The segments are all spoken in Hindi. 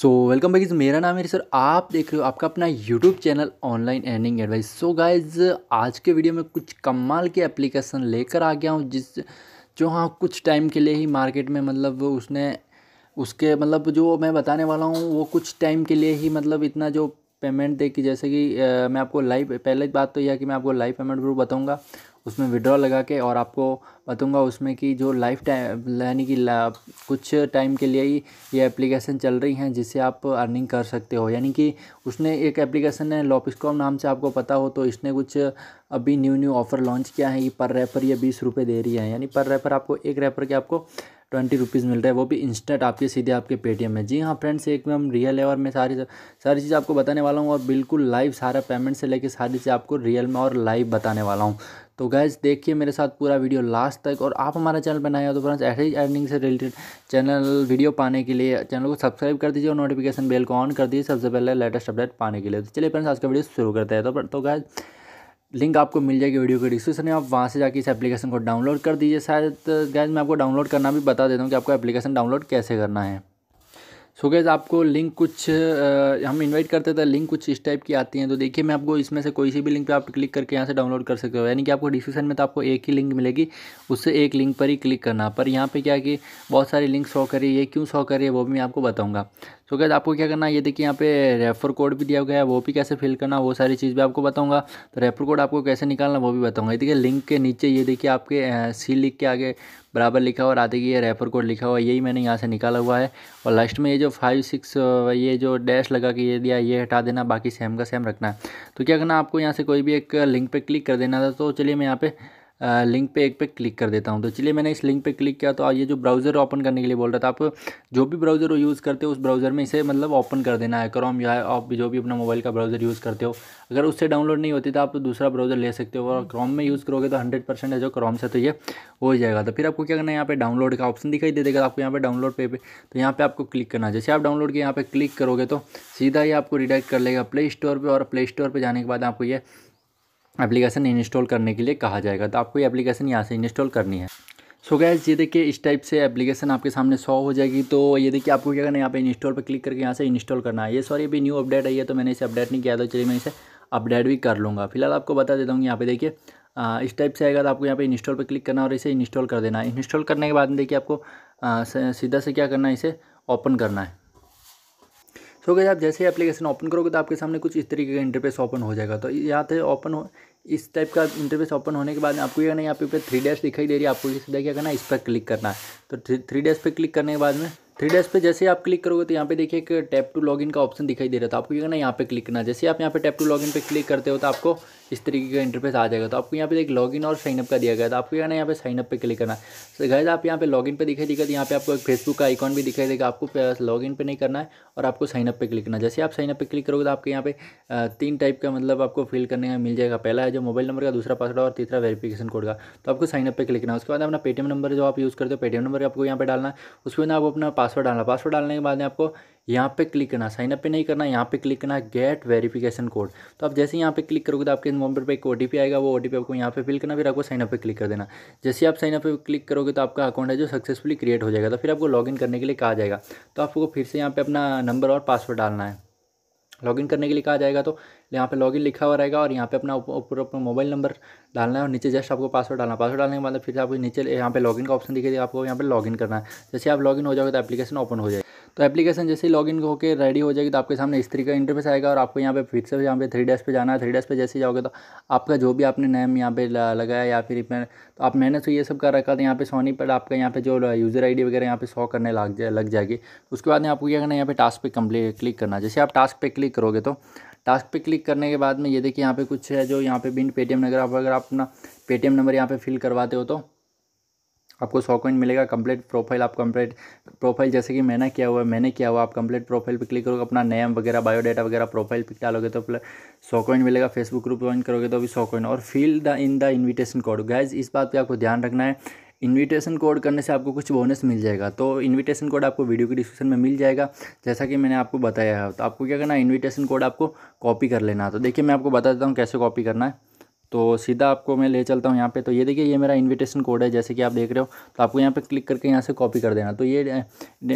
सो वेलकम बाइज मेरा नाम है सर आप देख रहे हो आपका अपना YouTube channel online earning advice so guys आज के वीडियो में कुछ कमाल के एप्लीकेशन लेकर आ गया हूँ जिस जो हाँ कुछ टाइम के लिए ही मार्केट में मतलब उसने उसके मतलब जो मैं बताने वाला हूँ वो कुछ टाइम के लिए ही मतलब इतना जो पेमेंट दे कि जैसे कि आ, मैं आपको लाइव पहले बात तो यह कि मैं आपको लाइव पेमेंट प्रूफ बताऊँगा उसमें विड्रॉ लगा के और आपको बताऊंगा उसमें कि जो लाइफ टाइम यानी कि कुछ टाइम के लिए ही ये एप्लीकेशन चल रही हैं जिससे आप अर्निंग कर सकते हो यानी कि उसने एक एप्लीकेशन है लॉपिसकॉम नाम से आपको पता हो तो इसने कुछ अभी न्यू न्यू ऑफ़र लॉन्च किया है ये पर रेपर ये बीस रुपये दे रही है यानी पर रेपर आपको एक रेपर के आपको ट्वेंटी रुपीज़ मिल रहा है वो भी इंस्टेंट आपके सीधे आपके पेटीएम में जी हाँ फ्रेंड्स एकदम रियल है और मैं सारी सारी चीज़ आपको बताने वाला हूँ और बिल्कुल लाइव सारा पेमेंट से लेके सारी चीज़ आपको रियल में और लाइव बताने वाला हूँ तो गैस देखिए मेरे साथ पूरा वीडियो लास्ट तक और आप हमारा चैनल हो तो फ्रेंड्स ऐसे ही अर्निंग से रिलेटेड चैनल वीडियो पाने के लिए चैनल को सब्सक्राइब कर दीजिए और नोटिफिकेशन बेल को ऑन कर दीजिए सबसे पहले लेटेस्ट अपडेट पाने के लिए तो चलिए फ्रेंड्स आज का वीडियो शुरू करते हैं तो, तो गैस लिंक आपको मिल जाएगी वीडियो के डिस्क्रिप्शन में आप वहाँ से जाकर इस एप्लीकेशन को डाउनलोड कर दीजिए शायद गैज तो मैं आपको डाउनलोड करना भी बता देता हूँ कि आपको एप्लीकेशन डाउनलोड कैसे करना है सो गैज़ आपको लिंक कुछ आ, हम इनवाइट करते थे लिंक कुछ इस टाइप की आती हैं तो देखिए मैं आपको इसमें से कोई सी भी लिंक पे आप क्लिक करके यहाँ से डाउनलोड कर सकते हो यानी कि आपको डिस्क्रिप्शन में तो आपको एक ही लिंक मिलेगी उससे एक लिंक पर ही क्लिक करना पर यहाँ पर क्या कि बहुत सारी लिंक शो करिए ये क्यों शो करिए वो भी मैं आपको बताऊँगा सो क्या आपको क्या करना है ये देखिए यहाँ पे रेफर कोड भी दिया गया है वो भी कैसे फिल करना वो सारी चीज़ भी आपको बताऊँगा तो रेफर कोड आपको कैसे निकालना वो भी बताऊँगा ये देखिए लिंक के नीचे ये देखिए आपके सी लिख के आगे बराबर लिखा हुआ और आते कि ये रेफर कोड लिखा हुआ यही मैंने यहाँ से निकाला हुआ है और लास्ट में ये जो फाइव सिक्स ये जो डैश लगा के ये दिया ये हटा देना बाकी सेम का सेम रखना है तो क्या करना आपको यहाँ से कोई भी एक लिंक पर क्लिक कर देना था तो चलिए मैं यहाँ पर लिंक पे एक पे क्लिक कर देता हूँ तो चलिए मैंने इस लिंक पे क्लिक किया तो ये जो ब्राउज़र ओपन करने के लिए बोल रहा था आप जो भी ब्राउज़र वो यूज़ करते हो उस ब्राउज़र में इसे मतलब ओपन कर देना है क्रोम या आप जो भी अपना मोबाइल का ब्राउज़र यूज़ करते हो अगर उससे डाउनलोड नहीं होती तो आप दूसरा ब्राउज़र ले सकते हो और क्रोम हम्म। में यूज़ करोगे तो हंड्रेड परसेंट है जो क्रोम से तो ये हो जाएगा तो फिर आपको क्या करना है यहाँ पे डाउनलोड का ऑप्शन दिखाई दे देगा आपको यहाँ पर डाउनलोड पे पे तो यहाँ पे आपको क्लिक करना जैसे आप डाउनलोड के यहाँ पर क्लिक करोगे तो सीधा ही आपको रिडायरेक्ट कर लेगा प्ले स्टोर पर और प्ले स्टोर पर जाने के बाद आपको ये एप्लीकेशन इंस्टॉल करने के लिए कहा जाएगा तो आपको ये एप्लीकेशन यहाँ से इंस्टॉल करनी है सो गैस ये देखिए इस टाइप से एप्लीकेशन आपके सामने शो हो जाएगी तो ये देखिए आपको क्या करना है यहाँ पे इंस्टॉल पर क्लिक करके यहाँ से इंस्टॉल करना है ये सॉरी अभी न्यू अपडेट आई है तो मैंने इसे अपडेट नहीं किया था चलिए मैं इसे अपडेट भी कर लूँगा फिलहाल आपको बता देता हूँ यहाँ पे देखिए इस टाइप से आएगा तो आपको यहाँ पे इंस्टॉल पर क्लिक करना और इसे इंस्टॉल कर देना है इंस्टॉल करने के बाद देखिए आपको सीधा से क्या करना है इसे ओपन करना है सो गए आप जैसे एप्लीकेशन ओपन करोगे तो आपके सामने कुछ इस तरीके का इंटरफेस ओपन हो जाएगा तो यहाँ पे ओपन हो इस टाइप का इंटरफेस ओपन होने के बाद आपको ये करना यहाँ पे थ्री डैश दिखाई दे रही है आपको सीधा क्या करना है इस पर क्लिक करना है तो थ्री डैश पे क्लिक करने के बाद में थ्री डैश पे जैसे आप क्लिक करोगे तो यहाँ पे देखिए एक टैप टू लॉगिन का ऑप्शन दिखाई दे रहा था तो आपको ये करना यहाँ पे क्लिक करना जैसे आप यहाँ पे टैप टू लॉगिन पे क्लिक करते हो तो आपको इस तरीके का इंटरफेस आ जाएगा तो आपको यहाँ पे एक लॉगिन और साइनअप का दिया गया था तो आपको यहाँ यहाँ पे साइनअप पे क्लिक करना है गैस आप यहाँ पे लॉगिन पे दिखाई देगा तो यहाँ पे आपको एक फेसबुक का आइकॉन भी दिखाई देगा आपको लॉगिन पे नहीं करना है और आपको साइनअप पे क्लिक करना जैसे आप साइनअप पे क्लिक करोगे तो आपके यहाँ पे तीन टाइप का मतलब आपको फिल करने का मिल जाएगा पहला है जो मोबाइल नंबर का दूसरा पासवर्ड और तीसरा वेरिफिकेशन कोड का तो आपको साइनअप पर क्लिक करना उसके बाद अपना पेटीएम नंबर जो आप यूज़ करते हो पेटीएम नंबर आपको यहाँ पर डालना है उसके बाद आप अपना पासवर्ड डालना पासवर्ड डालने के बाद आपको यहाँ पे क्लिक करना साइनअप पे नहीं करना यहाँ पे क्लिक करना गेट वेरिफिकेशन कोड तो आप जैसे यहाँ पे क्लिक करोगे तो आपके मोबाइल पर एक ओ आएगा वो ओ आपको यहाँ पे फिल करना फिर आपको साइनअप पे क्लिक कर देना जैसे आप साइन पे क्लिक करोगे तो आपका अकाउंट है जो सक्सेसफुली क्रिएट हो जाएगा तो फिर आपको लॉगिन करने के लिए कहा जाएगा तो आपको फिर से यहाँ पर अपना नंबर और पासवर्ड डालना है लॉगिन करने के लिए कहा जाएगा तो यहाँ पे लॉगिन लिखा हुआ रहेगा और यहाँ पे अपना ऊपर अपना मोबाइल नंबर डालना है और नीचे जस्ट आपको पासवर्ड डालना पासवर्ड डालने के बाद फिर आपको नीचे यहाँ पे लॉगिन का ऑप्शन दिखेगा आपको यहाँ पे लॉगिन करना है जैसे आप लॉगिन हो जाओगे तो एप्लीकेशन ओपन हो जाएगा तो एप्लीकेशन जैसे ही लॉग इन होकर रेडी हो जाएगी तो आपके सामने इस तरीके का इंटरफेस आएगा और आपको यहाँ पे फिर से यहाँ पे थ्री डैश पे जाना है थ्री डैश पे जैसे जाओगे तो आपका जो भी आपने नेम यहाँ पे लगाया या फिर तो आप मैंने तो ये सब कर रखा था यहाँ पे सोनी पर आपका यहाँ पे जो यूज़र आई वगैरह यहाँ पे सॉ करने लग जाए लग जाएगी उसके बाद में आपको क्या करना यहाँ पे टास्क पे कम्प्लीट क्लिक करना जैसे आप टास्क पे क्लिक करोगे तो टास्क पे क्लिक करने के बाद में ये देखिए यहाँ पे कुछ है जो यहाँ पे बिन पेटीएम नगर आप अगर आप अपना पेटीएम नंबर यहाँ पे फिल करवाते हो तो आपको सौ कॉइन मिलेगा कंप्लीट प्रोफाइल आप कंप्लीट प्रोफाइल जैसे कि मैंने किया हुआ है मैंने किया हुआ आप कंप्लीट प्रोफाइल पे क्लिक करोगे अपना नेम वगैरह बायोडाटा वगैरह प्रोफाइल पिक डालोगे तो सौ कॉइन मिलेगा फेसबुक ग्रुप ज्वाइन करोगे तो भी सौ कॉइन और fill the in the invitation code guys इस बात पर आपको ध्यान रखना है इन्विटेशन कोड करने से आपको कुछ बोनस मिल जाएगा तो इन्विटेशन कोड आपको वीडियो के डिस्क्रिप्शन में मिल जाएगा जैसा कि मैंने आपको बताया है तो आपको क्या करना है इन्विटेशन कोड आपको कॉपी कर लेना है तो देखिए मैं आपको बता देता हूँ कैसे कॉपी करना है तो सीधा आपको मैं ले चलता हूँ यहाँ पे तो ये देखिए ये मेरा इनविटेशन कोड है जैसे कि आप देख रहे हो तो आपको यहाँ पे क्लिक करके यहाँ से कॉपी कर देना तो ये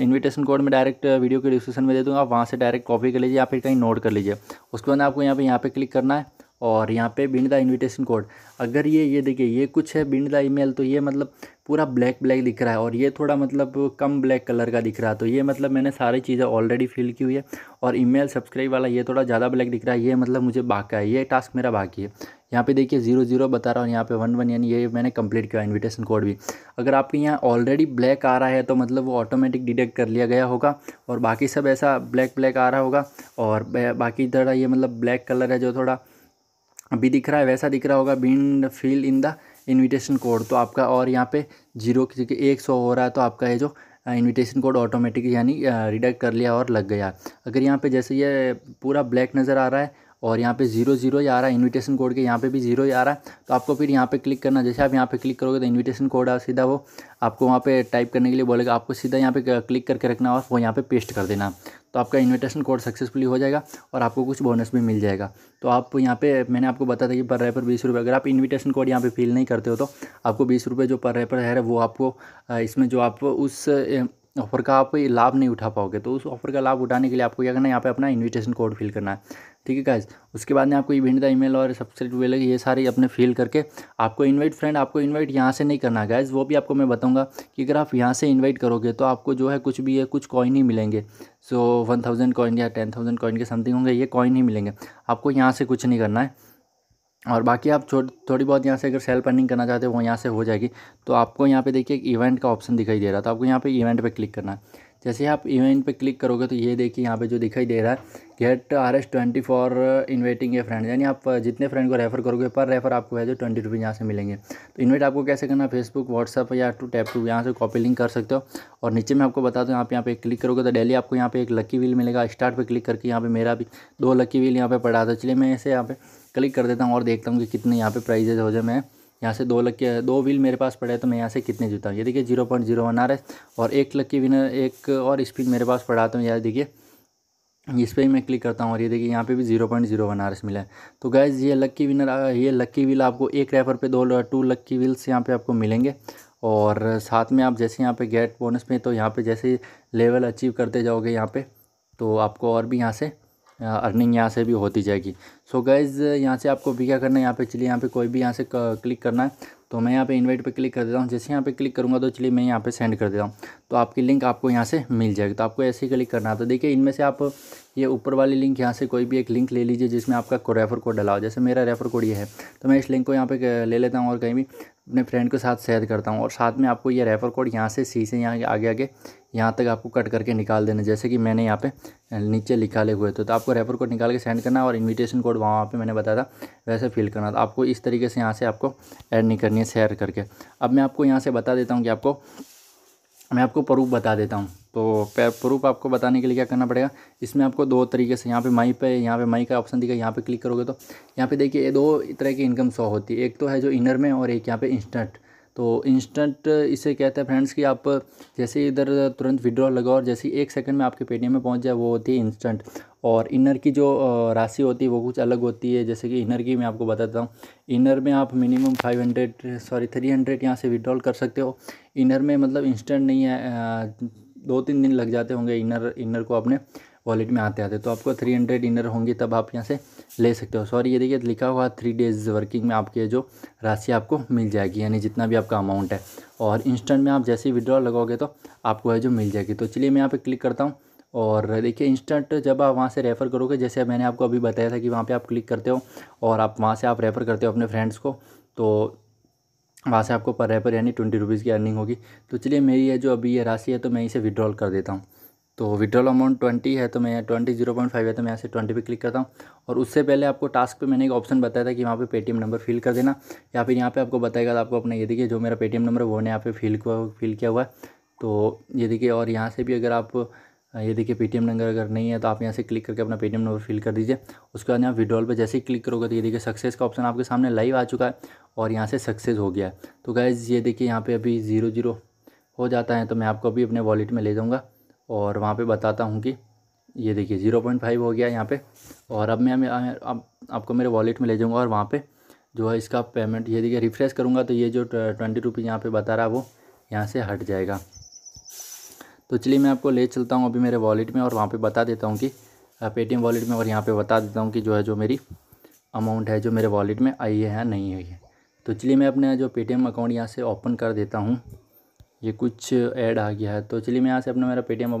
इनविटेशन कोड मैं डायरेक्ट वीडियो के डिस्क्रिप्शन में दे दूँगा आप वहाँ से डायरेक्ट कॉपी कर लीजिए या फिर कहीं नोट कर लीजिए उसके बाद आपको यहाँ पर यहाँ पर क्लिक करना है और यहाँ पे बिन द इनविटेशन कोड अगर ये ये देखिए ये कुछ है बिन द ईमेल तो ये मतलब पूरा ब्लैक ब्लैक दिख रहा है और ये थोड़ा मतलब कम ब्लैक कलर का दिख रहा है तो ये मतलब मैंने सारी चीज़ें ऑलरेडी फिल की हुई है और ईमेल सब्सक्राइब वाला ये थोड़ा ज़्यादा ब्लैक दिख रहा है ये मतलब मुझे बाका है ये टास्क मेरा बाकी है यहाँ पे देखिए जीरो जीरो बता रहा हूँ यहाँ पे वन वन यानी ये मैंने कंप्लीट किया इनविटेशन कोड भी अगर आपके यहाँ ऑलरेडी ब्लैक आ रहा है तो मतलब वो ऑटोमेटिक डिटेक्ट कर लिया गया होगा और बाकी सब ऐसा ब्लैक ब्लैक आ रहा होगा और बाकी थोड़ा ये मतलब ब्लैक कलर है जो थोड़ा अभी दिख रहा है वैसा दिख रहा होगा been fill in the invitation code तो आपका और यहाँ पे जीरो की एक सौ हो रहा है तो आपका ये जो इनविटेशन कोड ऑटोमेटिक यानी रिडक्ट कर लिया और लग गया अगर यहाँ पे जैसे ये पूरा ब्लैक नज़र आ रहा है और यहाँ पे जीरो जीरो ही आ रहा है इनविटेशन कोड के यहाँ पे भी जीरो ही आ रहा है तो आपको फिर यहाँ पे क्लिक करना जैसे आप यहाँ पे क्लिक करोगे तो इनविटेशन कोड है सीधा वो आपको वहाँ पे टाइप करने के लिए बोलेगा आपको सीधा यहाँ पे क्लिक करके रखना और वो यहाँ पे पेस्ट कर देना तो आपका इन्विटेशन कोड सक्सेसफुली हो जाएगा और आपको कुछ बोनस भी मिल जाएगा तो आप यहाँ पे मैंने आपको बताया था कि पर रेपर बीस रुपये अगर आप इन्विटेशन कोड यहाँ पे फिल नहीं करते हो तो आपको बीस रुपये जो पर रेपर है वो आपको इसमें जो आप उस ऑफ़र का आप लाभ नहीं उठा पाओगे तो उस ऑफ़र का लाभ उठाने के लिए आपको क्या करना है यहाँ पे अपना इन्विटेशन कोड फिल करना है ठीक है गाइज उसके बाद में आपको इवेंट का ईमेल और सब्सक्राइब वेल ये सारे अपने फिल करके आपको इनवाइट फ्रेंड आपको इनवाइट यहाँ से नहीं करना है गाइज वो भी आपको मैं बताऊँगा कि अगर आप यहाँ से इन्वाइट करोगे तो आपको जो है कुछ भी है कुछ कॉइन ही मिलेंगे सो वन थाउजेंड या टेन थाउजेंड कॉइन के समथिंग होंगे ये कॉइन ही मिलेंगे आपको यहाँ से कुछ नहीं करना है और बाकी आप थो, थोड़ी बहुत यहाँ से अगर सेल्फ अर्निंग करना चाहते हो वो यहाँ से हो जाएगी तो आपको यहाँ पे देखिए एक इवेंट का ऑप्शन दिखाई दे रहा है तो आपको यहाँ पे इवेंट पे क्लिक करना है जैसे आप इवेंट पे क्लिक करोगे तो ये देखिए यहाँ पे जो दिखाई दे रहा है get R S twenty for inviting a friend यानी आप जितने फ्रेंड को रेफ़र करोगे पर रेफ़र आपको है जो ट्वेंटी रुपीज़ यहाँ से मिलेंगे तो इन्वेट आपको कैसे करना फेसबुक व्हाट्सअप या टू टैप टू यहाँ से कॉपी लिंक कर सकते हो और नीचे मैं आपको बता दूँ आप यहाँ पे क्लिक करोगे तो डेली आपको यहाँ पे एक लकी व्हील मिलेगा स्टार्ट पर क्लिक करके यहाँ पे मेरा भी दो लकी व्हील यहाँ पर पड़ा था चलिए मैं इसे यहाँ पे क्लिक कर देता हूँ और देखता हूँ कि कितने यहाँ पे प्राइजेज हो जाए मैं यहाँ से दो लग के दो व्हील मेरे पास पड़े तो मैं यहाँ से कितने जीता हूँ ये देखिए जीरो पॉइंट जीरो वन आ रहा है और एक लग के विनर एक और स्पीड मेरे पास पड़ा तो यार देखिए इस पर ही मैं क्लिक करता हूँ और ये देखिए यहाँ पे भी zero point zero one R मिला है तो गैज़ ये लक्की विनर ये लक्की व्हील आपको एक रेफर पे दो टू लक्की व्हील्स यहाँ पे आपको मिलेंगे और साथ में आप जैसे यहाँ पे गेट बोनस में तो यहाँ पे जैसे लेवल अचीव करते जाओगे यहाँ पे तो आपको और भी यहाँ से अर्निंग यहाँ से भी होती जाएगी सो गाइज़ यहाँ से आपको भी क्या करना है यहाँ पे चलिए यहाँ पे कोई भी यहाँ से क्लिक करना है तो मैं यहाँ पे इनवाइट पे क्लिक कर देता हूँ जैसे यहाँ पे क्लिक करूँगा तो चलिए मैं यहाँ पे सेंड कर देता हूँ तो आपकी लिंक आपको यहाँ से मिल जाएगी तो आपको ऐसे ही क्लिक करना है तो देखिए इनमें से आप ये ऊपर वाली लिंक यहाँ से कोई भी एक लिंक ले लीजिए जिसमें आपका रेफर कोड डलाओ जैसे मेरा रेफर कोड ये है तो मैं इस लिंक को यहाँ पर ले लेता हूँ और कहीं भी अपने फ्रेंड के साथ शेयर करता हूँ और साथ में आपको ये रेफर कोड यहाँ से सी से यहाँ आगे आगे यहाँ तक आपको कट करके निकाल देना जैसे कि मैंने यहाँ पे नीचे निकाले हुए थे तो आपको रेफर कोड निकाल के सेंड करना और इनविटेशन कोड वहाँ पे मैंने बताया था वैसे फिल करना तो आपको इस तरीके से यहाँ से आपको ऐड नहीं करनी है शेयर करके अब मैं आपको यहाँ से बता देता हूँ कि आपको मैं आपको प्रूफ बता देता हूँ तो प्रूफ आपको बताने के लिए क्या करना पड़ेगा इसमें आपको दो तरीके से यहाँ पे माई पे यहाँ पे माई का ऑप्शन दिखा यहाँ पे क्लिक करोगे तो यहाँ पे देखिए दो तरह की इनकम सौ होती है एक तो है जो इनर में और एक यहाँ पे इंस्टेंट तो इंस्टेंट इसे कहते हैं फ्रेंड्स कि आप जैसे इधर तुरंत विड्रॉ लगाओ और जैसे एक सेकंड में आपके पेटीएम में पहुंच जाए वो होती है इंस्टेंट और इनर की जो राशि होती है वो कुछ अलग होती है जैसे कि इनर की मैं आपको बताता हूँ इनर में आप minimum five hundred sorry three hundred यहाँ से विड्रॉल कर सकते हो इनर में मतलब इंस्टेंट नहीं है दो तीन दिन लग जाते होंगे इनर इनर को अपने वॉलेट में आते आते तो आपको थ्री हंड्रेड इनर होंगे तब आप यहाँ से ले सकते हो सॉरी ये देखिए लिखा हुआ थ्री डेज वर्किंग में आपके जो राशि आपको मिल जाएगी यानी जितना भी आपका अमाउंट है और इंस्टेंट में आप जैसे विड्रॉ लगाओगे तो आपको है जो मिल जाएगी तो चलिए मैं यहाँ पर क्लिक करता हूँ और देखिए इंस्टेंट जब आप वहाँ से रेफ़र करोगे जैसे मैंने आपको अभी बताया था कि वहाँ पे आप क्लिक करते हो और आप वहाँ से आप रेफ़र करते हो अपने फ्रेंड्स को तो वहाँ से आपको पर रेपर यानी ट्वेंटी रुपीज़ की अर्निंग होगी तो चलिए मेरी ये जो अभी ये राशि है तो मैं इसे विड्रॉल कर देता हूँ तो विड्रॉल अमाउंट ट्वेंटी है तो मैं यहाँ ट्वेंटी जीरो पॉइंट फाइव है तो मैं यहाँ से ट्वेंटी पे क्लिक करता हूँ और उससे पहले आपको टास्क पे मैंने एक ऑप्शन बताया था कि वहाँ पे पेटीएम नंबर फिल कर देना या फिर यहाँ पे आपको बताएगा तो आपको अपना ये देखिए जो मेरा पेटीएम नंबर है वो ने यहाँ पे फिल किया फिल किया हुआ है तो ये देखिए और यहाँ से भी अगर आप ये देखिए पेटीएम नंबर अगर नहीं है तो आप यहाँ से क्लिक करके अपना पेटीएम नंबर फिल कर दीजिए उसके बाद यहाँ विड्रॉल पे जैसे ही क्लिक करोगे तो ये देखिए सक्सेस का ऑप्शन आपके सामने लाइव आ चुका है और यहाँ से सक्सेस हो गया है तो गैज़ ये देखिए यहाँ पे अभी ज़ीरो ज़ीरो हो जाता है तो मैं आपको अभी अपने वॉलेट में ले जाऊँगा और वहाँ पर बताता हूँ कि ये देखिए ज़ीरो पॉइंट फाइव हो गया यहाँ पर और अब मैं अब आपको मेरे वॉलेट में ले जाऊँगा और वहाँ पर जो है इसका पेमेंट ये देखिए रिफ़्रेश करूँगा तो ये जो ट्वेंटी रुपीज़ यहाँ पर बता रहा है वो यहाँ से हट जाएगा तो चलिए मैं आपको ले चलता हूँ अभी मेरे वॉलेट में और वहाँ पर बता देता हूँ कि पेटीएम वॉलेट में और यहाँ पर बता देता हूँ कि जो है जो मेरी अमाउंट है जो मेरे वॉलेट में आई है या नहीं आई है तो चलिए मैं अपने जो पेटीएम अकाउंट यहाँ से ओपन कर देता हूँ ये कुछ ऐड आ गया है तो चलिए मैं यहाँ से अपना मेरा पेटीएम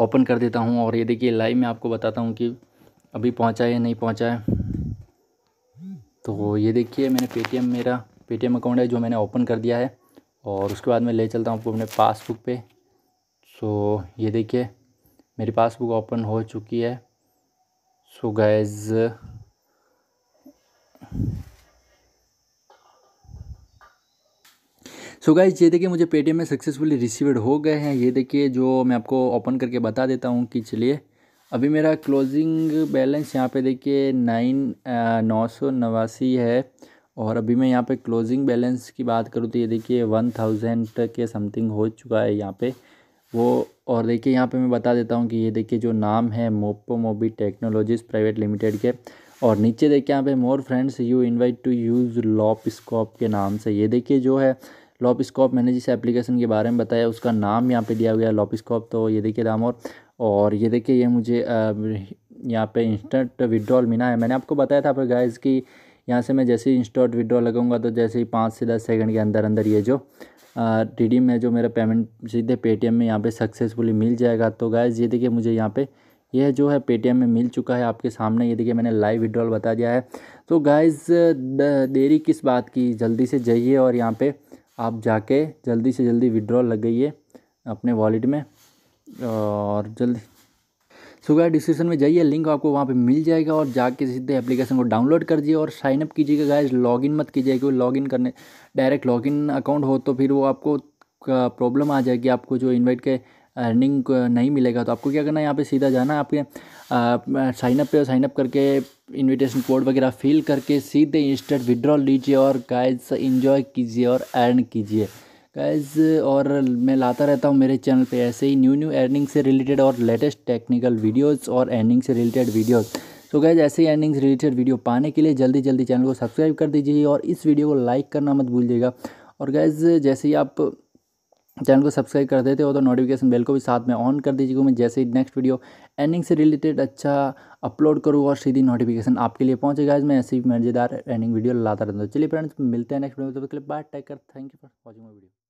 ओपन कर देता हूँ और ये देखिए लाइव मैं आपको बताता हूँ कि अभी पहुँचा है या नहीं पहुँचा है तो ये देखिए मैंने पेटीएम मेरा पेटीएम अकाउंट है जो मैंने ओपन कर दिया है और उसके बाद मैं ले चलता हूँ आपको अपने पासबुक पर सो ये देखिए मेरी पासबुक ओपन हो चुकी है so guys so so guys ये देखिए मुझे पेटीएम में सक्सेसफुली रिसीव्ड हो गए हैं ये देखिए जो मैं आपको ओपन करके बता देता हूँ कि चलिए अभी मेरा क्लोजिंग बैलेंस यहाँ पे देखिए नाइन नौ सौ नवासी है और अभी मैं यहाँ पे क्लोजिंग बैलेंस की बात करूँ तो ये देखिए वन थाउजेंड के समथिंग हो चुका है यहाँ पे वो और देखिए यहाँ पे मैं बता देता हूँ कि ये देखिए जो नाम है Mopo Mobi technologies private limited के और नीचे देखिए यहाँ पे more friends you invite to use लॉपस्कॉप के नाम से ये देखिए जो है लॉपस्कॉप मैंने जिस एप्लीकेशन के बारे में बताया उसका नाम यहाँ पे दिया गया लॉपस्कॉप तो ये देखिए दाम और, और ये देखिए ये मुझे यहाँ पर इंस्टेंट विड्रॉल मिला है मैंने आपको बताया था आप गाइज कि यहाँ से मैं जैसे ही इंस्टॉट विड्रॉ लगाऊंगा तो जैसे ही पाँच से दस सेकंड के अंदर अंदर ये जो रिडीम है जो मेरा पेमेंट सीधे पेटीएम में यहाँ पे सक्सेसफुली मिल जाएगा तो गायज़ ये देखिए मुझे यहाँ पे यह जो है पेटीएम में मिल चुका है आपके सामने ये देखिए मैंने लाइव विड्रॉल बता दिया है तो गाइज़ देरी किस बात की जल्दी से जाइए और यहाँ पर आप जाके जल्दी से जल्दी विड्रॉल लग गई है अपने वॉलेट में और जल्दी सो गाय डिस्क्रिप्शन में जाइए लिंक आपको वहाँ पे मिल जाएगा और जाके सीधे एप्लीकेशन को डाउनलोड कर दीजिए और साइनअप कीजिएगा कीजिएगा लॉग लॉगिन मत कीजिए क्योंकि लॉगिन करने डायरेक्ट लॉगिन अकाउंट हो तो फिर वो आपको प्रॉब्लम आ जाएगी आपको जो इन्वाइट के अर्निंग नहीं मिलेगा तो आपको क्या करना है यहाँ पे सीधा जाना है आपके साइनअप पे साइनअप करके इनविटेशन कोड वगैरह फिल करके सीधे इंस्टेंट विड्रॉल लीजिए और गाइड्स इन्जॉय कीजिए और अर्न कीजिए गाइज और मैं लाता रहता हूँ मेरे चैनल पे ऐसे ही न्यू न्यू अर्निंग से रिलेटेड और लेटेस्ट टेक्निकल वीडियोस और अर्निंग से रिलेटेड वीडियोस तो गैज ऐसे ही से रिलेटेड वीडियो पाने के लिए जल्दी जल्दी चैनल को सब्सक्राइब कर दीजिए और इस वीडियो को लाइक करना मत भूलिएगा और गैज जैसे ही आप चैनल को सब्सक्राइब कर देते हो तो नोटिफिकेशन बेल को भी साथ में ऑन कर दीजिएगा मैं जैसे ही नेक्स्ट वीडियो एंडिंग से रिलेटेड अच्छा अपलोड करूँ और सीधी नोटिफिकेशन आपके लिए पहुँचेगा मैं ऐसी मजेदार एंडिंग वीडियो लाता रहता हूँ तो चलिए फ्रेंड्स मिलते हैं नेक्स्ट वीडियो में तो तक बाय टेक कर thank you for watching my video